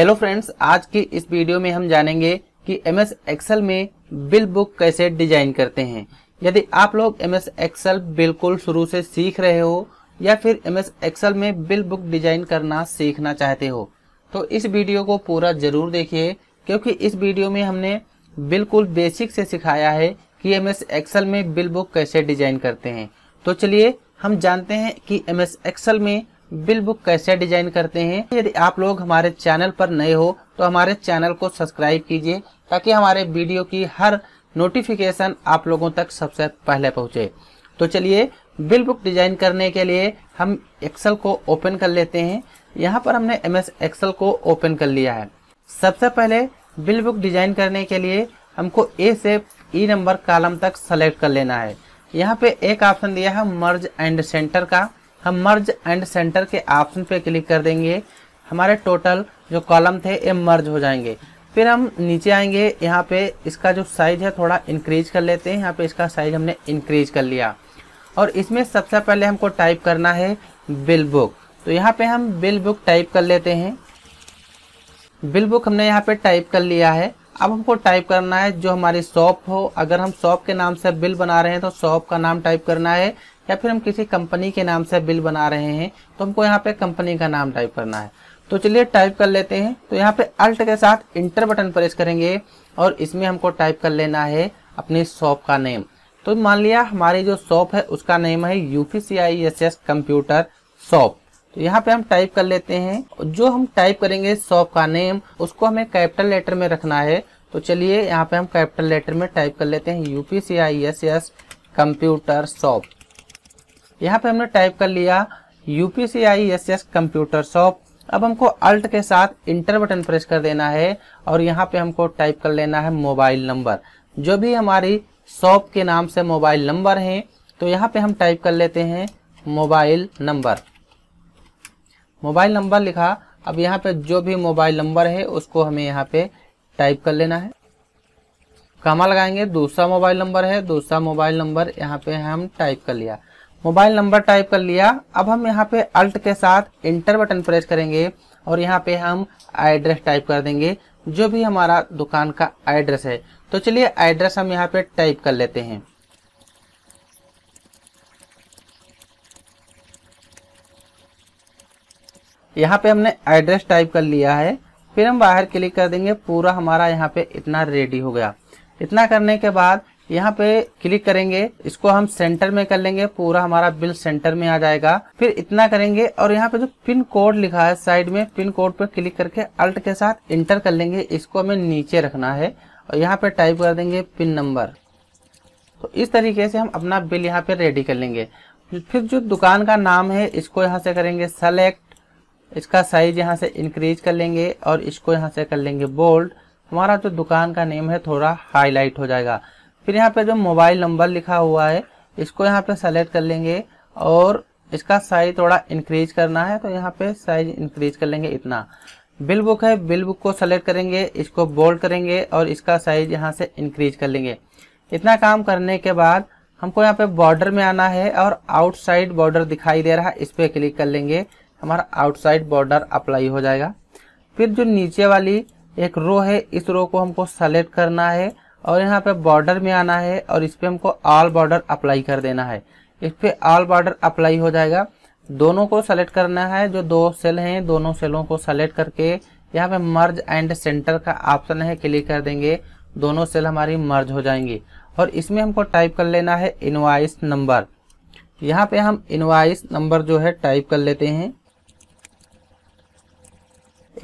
hello friends आज की इस वीडियो में हम जानेंगे कि एम एस एक्सेल में बिल बुक कैसे डिजाइन करते हैं यदि आप लोग एम एस एक्सेल बिल्कुल शुरू से सीख रहे हो या फिर एम एस एक्सेल में बिल बुक डिजाइन करना सीखना चाहते हो तो इस वीडियो को पूरा जरूर देखिए क्योंकि इस वीडियो में हमने बिल्कुल बेसिक से सिखाया है कि एम एस एक्सेल में बिल बुक कैसे डिजाइन करते हैं तो चलिए हम जानते हैं कि एम एस एक्सेल में बिल बुक कैसे डिजाइन करते हैं यदि आप लोग हमारे चैनल पर नए हो तो हमारे चैनल को सब्सक्राइब कीजिए ताकि हमारे वीडियो की हर नोटिफिकेशन आप लोगों तक सबसे पहले पहुंचे तो चलिए बिल बुक डिजाइन करने के लिए हम एक्सेल को ओपन कर लेते हैं यहाँ पर हमने एम एस को ओपन कर लिया है सबसे पहले बिल बुक डिजाइन करने के लिए हमको ए से ई e नंबर कालम तक सेलेक्ट कर लेना है यहाँ पे एक ऑप्शन दिया है मर्ज एंड सेंटर का हम मर्ज एंड सेंटर के ऑप्शन पे क्लिक कर देंगे हमारे टोटल जो कॉलम थे ये मर्ज हो जाएंगे फिर हम नीचे आएंगे यहाँ पे इसका जो साइज़ है थोड़ा इंक्रीज कर लेते हैं यहाँ पे इसका साइज़ हमने इंक्रीज कर लिया और इसमें सबसे पहले हमको टाइप करना है बिल बुक तो यहाँ पे हम बिल बुक टाइप कर लेते हैं बिल बुक हमने यहाँ पे टाइप कर लिया है अब हमको टाइप करना है जो हमारी शॉप हो अगर हम शॉप के नाम से बिल बना रहे हैं तो शॉप का नाम टाइप करना है या फिर हम किसी कंपनी के नाम से बिल बना रहे हैं तो हमको यहाँ पे कंपनी का नाम टाइप करना है तो चलिए टाइप कर लेते हैं तो यहाँ पे अल्ट के साथ इंटर बटन प्रेस करेंगे और इसमें हमको टाइप कर लेना है अपने शॉप का नेम तो मान लिया हमारी जो शॉप है उसका नेम है UP C I S S computer shop तो यहाँ पे हम टाइप कर लेते हैं जो हम टाइप करेंगे शॉप का नेम उसको हमें कैपिटल लेटर में रखना है तो चलिए यहाँ पे हम कैपिटल लेटर में टाइप कर लेते हैं UP C I S S computer shop यहाँ पे हमने टाइप कर लिया UPCI S S computer shop अब हमको अल्ट के साथ इंटर बटन प्रेस कर देना है और यहाँ पे हमको टाइप कर लेना है मोबाइल नंबर जो भी हमारी शॉप के नाम से मोबाइल नंबर है तो यहाँ पे हम टाइप कर लेते हैं मोबाइल नंबर मोबाइल नंबर लिखा अब यहाँ पे जो भी मोबाइल नंबर है उसको हमें यहाँ पे टाइप कर लेना है कमा लगाएंगे दूसरा मोबाइल नंबर है दूसरा मोबाइल नंबर यहाँ पे हम टाइप कर लिया मोबाइल नंबर टाइप कर लिया अब हम यहाँ पे अल्ट के साथ इंटर बटन प्रेस करेंगे और यहाँ पे हम एड्रेस टाइप कर देंगे जो भी हमारा दुकान का एड्रेस है तो चलिए एड्रेस हम यहाँ पे टाइप कर लेते हैं यहाँ पे हमने एड्रेस टाइप कर लिया है फिर हम बाहर क्लिक कर देंगे पूरा हमारा यहाँ पे इतना रेडी हो गया इतना करने के बाद यहाँ पे क्लिक करेंगे इसको हम सेंटर में कर लेंगे पूरा हमारा बिल सेंटर में आ जाएगा फिर इतना करेंगे और यहाँ पे जो पिन कोड लिखा है साइड में पिन कोड पर क्लिक करके अल्ट के साथ इंटर कर लेंगे इसको हमें नीचे रखना है और यहाँ पे टाइप कर देंगे पिन नंबर तो इस तरीके से हम अपना बिल यहाँ पे रेडी कर लेंगे फिर जो दुकान का नाम है इसको यहाँ से करेंगे सेलेक्ट इसका साइज यहाँ से इंक्रीज कर लेंगे और इसको यहाँ से कर लेंगे बोल्ड हमारा जो दुकान का नेम है थोड़ा हाईलाइट हो जाएगा फिर यहाँ पे जो मोबाइल नंबर लिखा हुआ है इसको यहाँ पे सेलेक्ट कर लेंगे और इसका साइज थोड़ा इंक्रीज करना है तो यहाँ पे साइज इंक्रीज कर लेंगे इतना बिल बुक है बिल बुक को सेलेक्ट करेंगे इसको बोल्ड करेंगे और इसका साइज यहाँ से इंक्रीज कर लेंगे इतना काम करने के बाद हमको यहाँ पे बॉर्डर में आना है और आउटसाइड बॉर्डर दिखाई दे रहा है इस पर क्लिक कर लेंगे हमारा आउटसाइड बॉर्डर अप्लाई हो जाएगा फिर जो नीचे वाली एक रो है इस रो को हमको सेलेक्ट करना है और यहाँ पे बॉर्डर में आना है और इस पर हमको ऑल बॉर्डर अप्लाई कर देना है इस पर ऑल बॉर्डर अप्लाई हो जाएगा दोनों को सेलेक्ट करना है जो दो सेल हैं दोनों सेलों को सेलेक्ट करके यहाँ पे मर्ज एंड सेंटर का ऑप्शन है क्लिक कर देंगे दोनों सेल हमारी मर्ज हो जाएंगी और इसमें हमको टाइप कर लेना है इनवाइस नंबर यहाँ पे हम इनवाइस नंबर जो है टाइप कर लेते हैं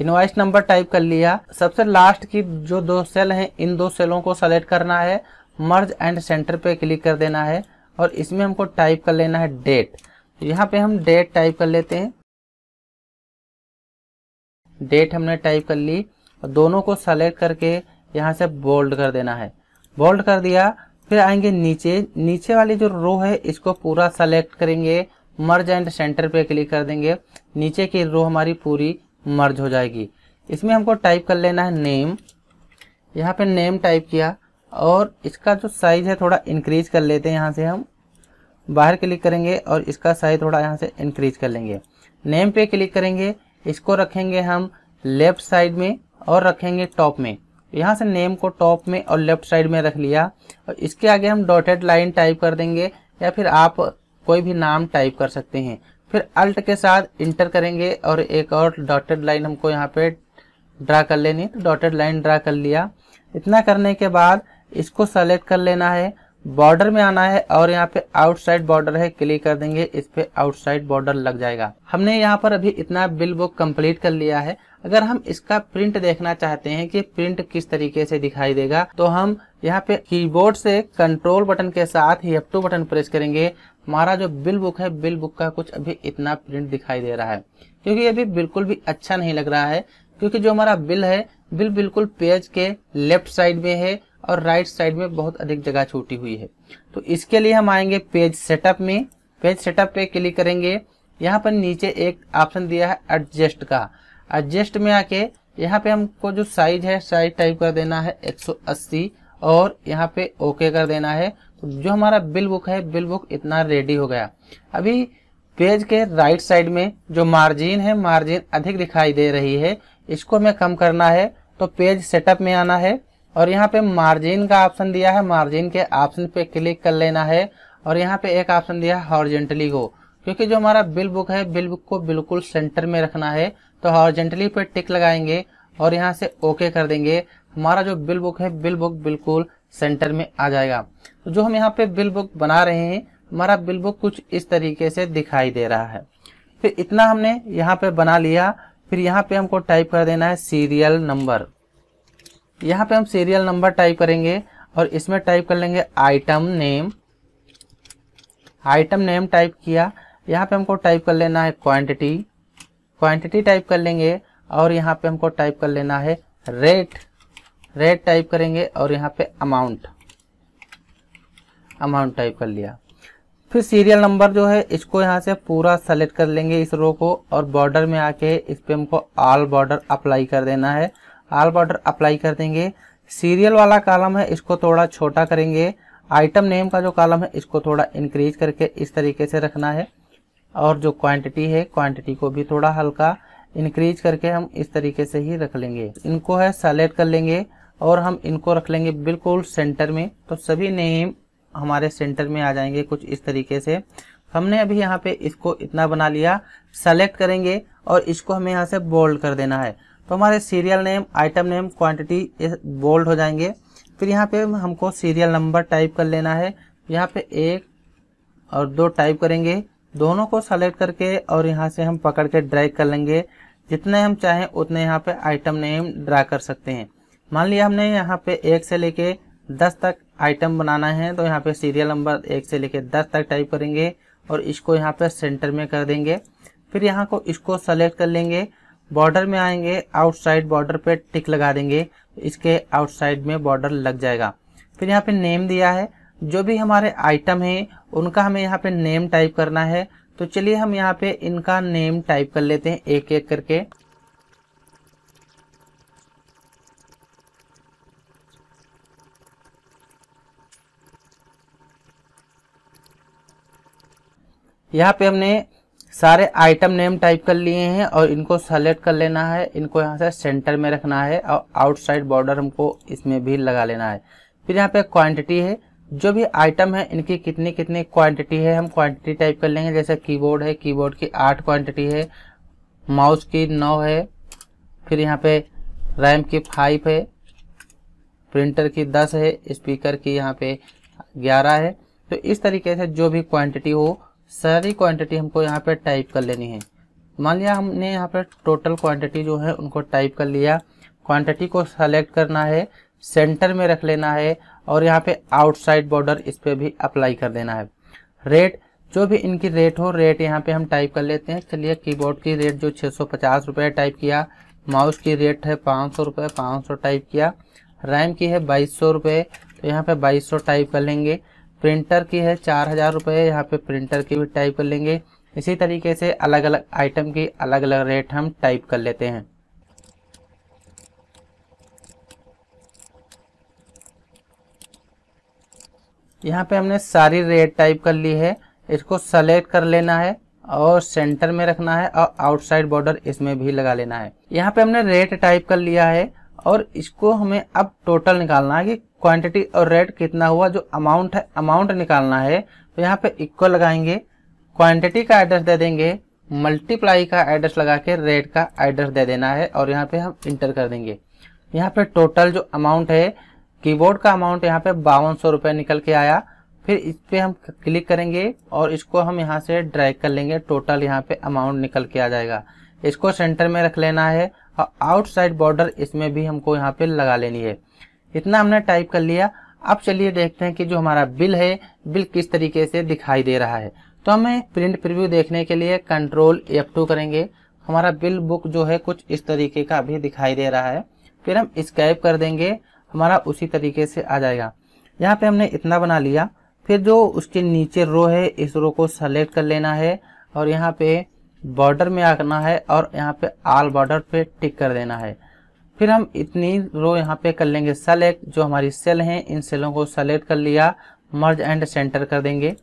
इनवाइस नंबर टाइप कर लिया सबसे लास्ट की जो दो सेल हैं इन दो सेलों को सेलेक्ट करना है मर्ज एंड सेंटर पे क्लिक कर देना है और इसमें हमको टाइप कर लेना है डेट तो यहाँ पे हम डेट टाइप कर लेते हैं डेट हमने टाइप कर ली और दोनों को सेलेक्ट करके यहाँ से बोल्ड कर देना है बोल्ड कर दिया फिर आएंगे नीचे नीचे वाली जो रो है इसको पूरा सेलेक्ट करेंगे मर्ज एंड सेंटर पे क्लिक कर देंगे नीचे की रो हमारी पूरी मर्ज हो जाएगी इसमें हमको टाइप कर लेना है नेम यहाँ पे नेम टाइप किया और इसका जो साइज़ है थोड़ा इंक्रीज कर लेते हैं यहाँ से हम बाहर क्लिक करेंगे और इसका साइज़ थोड़ा यहाँ से इंक्रीज कर लेंगे नेम पे क्लिक करेंगे इसको रखेंगे हम लेफ़्ट साइड में और रखेंगे टॉप में यहाँ से नेम को टॉप में और लेफ़्ट साइड में रख लिया और इसके आगे हम डॉटेड लाइन टाइप कर देंगे या फिर आप कोई भी नाम टाइप कर सकते हैं फिर अल्ट के साथ इंटर करेंगे और एक और डॉटेड लाइन हमको यहाँ पे ड्रा कर लेनी तो डॉटेड लाइन ड्रा कर लिया इतना करने के बाद इसको सेलेक्ट कर लेना है बॉर्डर में आना है और यहाँ पे आउटसाइड बॉर्डर है क्लिक कर देंगे इस पे आउटसाइड बॉर्डर लग जाएगा हमने यहाँ पर अभी इतना बिल बुक कम्प्लीट कर लिया है अगर हम इसका प्रिंट देखना चाहते हैं कि प्रिंट किस तरीके से दिखाई देगा तो हम यहाँ पे कीबोर्ड से कंट्रोल बटन के साथ ही एफ टू बटन प्रेस करेंगे हमारा जो बिल बुक है बिल बुक का कुछ अभी इतना प्रिंट दिखाई दे रहा है क्योंकि अभी बिल्कुल भी अच्छा नहीं लग रहा है क्योंकि जो हमारा बिल है बिल बिल्कुल पेज के लेफ्ट साइड में है और राइट साइड में बहुत अधिक जगह छूटी हुई है तो इसके लिए हम आएंगे पेज सेटअप में पेज सेटअप पे क्लिक करेंगे यहाँ पर नीचे एक ऑप्शन दिया है एडजस्ट का एडजस्ट में आके यहाँ पे हमको जो साइज है साइज टाइप कर देना है 180 और यहाँ पे ओके कर देना है जो हमारा बिल बुक है बिल बुक इतना रेडी हो गया अभी पेज के राइट साइड में जो मार्जिन है मार्जिन अधिक दिखाई दे रही है इसको हमें कम करना है तो पेज सेटअप में आना है और यहाँ पे मार्जिन का ऑप्शन दिया है मार्जिन के ऑप्शन पे क्लिक कर लेना है और यहाँ पे एक ऑप्शन दिया है हॉर्जेंटली को क्योंकि जो हमारा बिल बुक है बिल बुक को बिल्कुल सेंटर में रखना है तो हॉर्जेंटली पे टिक लगाएंगे और यहाँ से ओके कर देंगे हमारा जो बिल बुक है बिल बुक बिल्कुल सेंटर में आ जाएगा तो जो हम यहाँ पे बिल बुक बना रहे हैं हमारा बिल बुक कुछ इस तरीके से दिखाई दे रहा है फिर इतना हमने यहाँ पे बना लिया फिर यहाँ पे हमको टाइप कर देना है सीरियल नंबर यहाँ पे हम सीरियल नंबर टाइप करेंगे और इसमें टाइप कर लेंगे item name item name type किया यहाँ पे हमको टाइप कर लेना है क्वांटिटी क्वांटिटी टाइप कर लेंगे और यहाँ पे हमको टाइप कर लेना है रेट रेड टाइप करेंगे और यहाँ पे अमाउंट अमाउंट टाइप कर लिया फिर सीरियल नंबर जो है इसको यहाँ से पूरा सेलेक्ट कर लेंगे इस रो को और बॉर्डर में आके इस पर हमको आल बॉर्डर अप्लाई कर देना है आल बॉर्डर अप्लाई कर देंगे सीरियल वाला कॉलम है इसको थोड़ा छोटा करेंगे आइटम नेम का जो कॉलम है इसको थोड़ा इंक्रीज करके इस तरीके से रखना है और जो क्वांटिटी है क्वांटिटी को भी थोड़ा हल्का इंक्रीज करके हम इस तरीके से ही रख लेंगे इनको है सेलेक्ट कर लेंगे और हम इनको रख लेंगे बिल्कुल सेंटर में तो सभी नेम हमारे सेंटर में आ जाएंगे कुछ इस तरीके से हमने अभी यहाँ पे इसको इतना बना लिया सेलेक्ट करेंगे और इसको हमें यहाँ से बोल्ड कर देना है तो हमारे serial name item name quantity bold हो जाएंगे फिर यहाँ पे हमको सीरियल नंबर टाइप कर लेना है यहाँ पे एक और दो टाइप करेंगे दोनों को सेलेक्ट करके और यहाँ से हम पकड़ के ड्रैग कर लेंगे जितने हम चाहें उतने यहाँ पे आइटम नेम ड्रा कर सकते हैं मान लिया हमने यहाँ पे एक से लेके दस तक आइटम बनाना है तो यहाँ पे सीरियल नंबर एक से लेके दस तक टाइप करेंगे और इसको यहाँ पे सेंटर में कर देंगे फिर यहाँ को इसको सेलेक्ट कर लेंगे बॉर्डर में आएंगे आउटसाइड बॉर्डर पे टिक लगा देंगे तो इसके आउटसाइड में बॉर्डर लग जाएगा फिर यहाँ पे नेम दिया है जो भी हमारे आइटम हैं उनका हमें यहाँ पे नेम टाइप करना है तो चलिए हम यहाँ पे इनका नेम टाइप कर लेते हैं एक एक करके यहाँ पे हमने सारे आइटम नेम टाइप कर लिए हैं और इनको सेलेक्ट कर लेना है इनको यहाँ से सेंटर में रखना है और आउटसाइड बॉर्डर हमको इसमें भी लगा लेना है फिर यहाँ पे क्वांटिटी है जो भी आइटम है इनकी कितनी कितनी क्वांटिटी है हम क्वांटिटी टाइप कर लेंगे जैसे कीबोर्ड है कीबोर्ड की आठ क्वांटिटी है माउस की नौ है फिर यहाँ पे रैम की फाइव है प्रिंटर की दस है स्पीकर की यहाँ पे ग्यारह है तो इस तरीके से जो भी क्वांटिटी हो सारी क्वांटिटी हमको यहाँ पे टाइप कर लेनी है मान लिया हमने यहाँ पे टोटल क्वांटिटी जो है उनको टाइप कर लिया क्वांटिटी को सेलेक्ट करना है सेंटर में रख लेना है और यहाँ पे आउटसाइड बॉर्डर इस पर भी अप्लाई कर देना है रेट जो भी इनकी रेट हो रेट यहाँ पे हम टाइप कर लेते हैं चलिए कीबोर्ड की रेट जो छः सौ टाइप किया माउस की रेट है पाँच सौ रुपये टाइप किया रैम की है बाईस सौ तो यहाँ पे बाईस टाइप कर लेंगे प्रिंटर की है चार हज़ार रुपये यहाँ पे प्रिंटर की भी टाइप कर लेंगे इसी तरीके से अलग अलग आइटम की अलग अलग रेट हम टाइप कर लेते हैं यहाँ पे हमने सारी रेट टाइप कर ली है इसको सेलेक्ट कर लेना है और सेंटर में रखना है और आउटसाइड बॉर्डर इसमें भी लगा लेना है यहाँ पे हमने रेट टाइप कर लिया है और इसको हमें अब टोटल निकालना है कि क्वांटिटी और रेट कितना हुआ जो अमाउंट है अमाउंट निकालना है तो यहाँ पे इक्वल लगाएंगे क्वांटिटी का एड्रेस दे देंगे मल्टीप्लाई का एड्रेस लगा के रेट का एड्रेस दे देना है और यहाँ पे हम इंटर कर देंगे यहाँ पे टोटल जो अमाउंट है कीबोर्ड का अमाउंट यहाँ पे बावन सौ निकल के आया फिर इस पर हम क्लिक करेंगे और इसको हम यहाँ से ड्रैग कर लेंगे टोटल यहाँ पे अमाउंट निकल के आ जाएगा इसको सेंटर में रख लेना है और आउटसाइड बॉर्डर इसमें भी हमको यहाँ पे लगा लेनी है इतना हमने टाइप कर लिया अब चलिए देखते हैं कि जो हमारा बिल है बिल किस तरीके से दिखाई दे रहा है तो हमें प्रिंट प्रिव्यू देखने के लिए कंट्रोल एफ टू करेंगे हमारा बिल बुक जो है कुछ इस तरीके का भी दिखाई दे रहा है फिर हम स्कैप कर देंगे हमारा उसी तरीके से आ जाएगा यहाँ पे हमने इतना बना लिया फिर जो उसके नीचे रो है इस रो को सेलेक्ट कर लेना है और यहाँ पे बॉर्डर में आना है और यहाँ पे आल बॉर्डर पे टिक कर देना है फिर हम इतनी रो यहाँ पे कर लेंगे सेलेक्ट जो हमारी सेल हैं इन सेलों को सेलेक्ट कर लिया मर्ज एंड सेंटर कर देंगे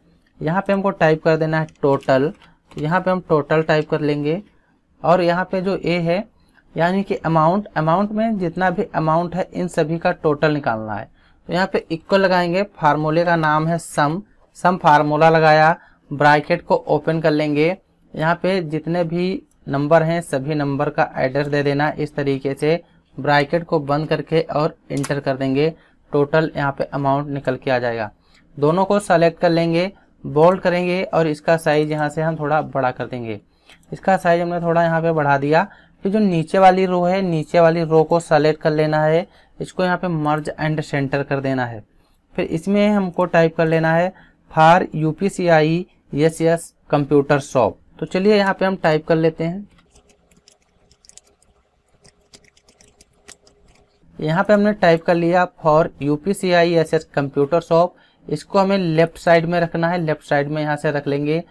यहाँ पे हमको टाइप कर देना है टोटल यहाँ पे हम टोटल टाइप कर लेंगे और यहाँ पे जो ए है यानी कि अमाउंट अमाउंट में जितना भी अमाउंट है इन सभी का टोटल निकालना है तो यहाँ पे इक्वल लगाएंगे फार्मूले का नाम है सम सम फार्मूला लगाया ब्राइकेट को ओपन कर लेंगे यहाँ पे जितने भी नंबर हैं सभी नंबर का एड्रेस दे देना इस तरीके से ब्रैकेट को बंद करके और इंटर कर देंगे टोटल यहाँ पे अमाउंट निकल के आ जाएगा दोनों को सेलेक्ट कर लेंगे बोल्ड करेंगे और इसका साइज यहाँ से हम थोड़ा बड़ा कर देंगे इसका साइज हमने थोड़ा यहाँ पे बढ़ा दिया फिर जो नीचे वाली रो है नीचे वाली रो को सेलेक्ट कर लेना है इसको यहाँ पे मर्ज एंड सेंटर कर देना है फिर इसमें हमको टाइप कर लेना है for U P C I S S computer shop तो चलिए यहाँ पे हम टाइप कर लेते हैं यहाँ पे हमने टाइप कर लिया for U P C I S S computer shop इसको हमें लेफ्ट साइड में रखना है लेफ्ट साइड में यहाँ से रख लेंगे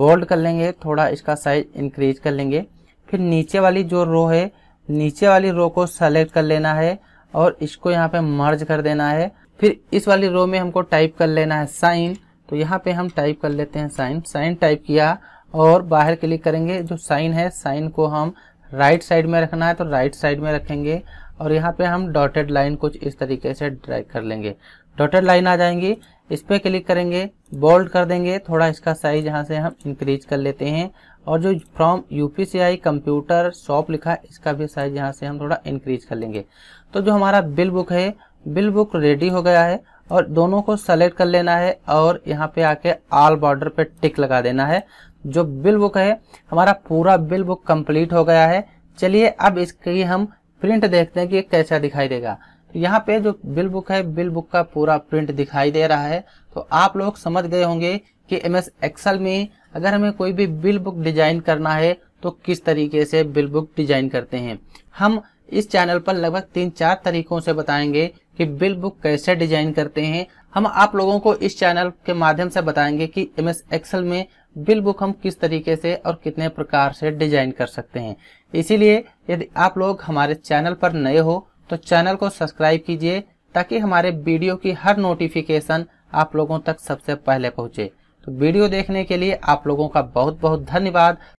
बोल्ड कर लेंगे थोड़ा इसका साइज इंक्रीज कर लेंगे फिर नीचे वाली जो रो है नीचे वाली रो को सेलेक्ट कर लेना है और इसको यहाँ पे मर्ज कर देना है फिर इस वाली रो में हमको टाइप कर लेना है साइन तो यहाँ पे हम टाइप कर लेते हैं साइन साइन टाइप किया और बाहर क्लिक करेंगे जो साइन है साइन को हम राइट साइड में रखना है तो राइट साइड में रखेंगे और यहाँ पे हम डॉटेड लाइन कुछ इस तरीके से ड्रैग कर लेंगे डॉटेड लाइन आ जाएंगी इस पर क्लिक करेंगे बोल्ड कर देंगे थोड़ा इसका साइज यहाँ से हम इंक्रीज कर लेते हैं और जो फ्रॉम यूपीसीआई कंप्यूटर शॉप लिखा है इसका भी साइज यहाँ से हम थोड़ा इंक्रीज कर लेंगे तो जो हमारा बिल बुक है बिल बुक रेडी हो गया है और दोनों को सेलेक्ट कर लेना है और यहाँ पे आके आल बॉर्डर पे टिक लगा देना है जो बिल बुक है हमारा पूरा बिल बुक कंप्लीट हो गया है चलिए अब इसकी हम प्रिंट देखते हैं कि कैसा दिखाई देगा तो यहाँ पे जो बिल बुक है बिल बुक का पूरा प्रिंट दिखाई दे रहा है तो आप लोग समझ गए होंगे कि एम एस एक्सल में अगर हमें कोई भी बिल बुक डिजाइन करना है तो किस तरीके से बिल बुक डिजाइन करते हैं हम इस चैनल पर लगभग तीन चार तरीकों से बताएंगे कि बिल बुक कैसे डिजाइन करते हैं हम आप लोगों को इस चैनल के माध्यम से बताएंगे कि एम एस एक्सल में बिल बुक हम किस तरीके से और कितने प्रकार से डिजाइन कर सकते हैं इसीलिए यदि आप लोग हमारे चैनल पर नए हो तो चैनल को सब्सक्राइब कीजिए ताकि हमारे वीडियो की हर नोटिफिकेशन आप लोगों तक सबसे पहले पहुंचे तो वीडियो देखने के लिए आप लोगों का बहुत बहुत धन्यवाद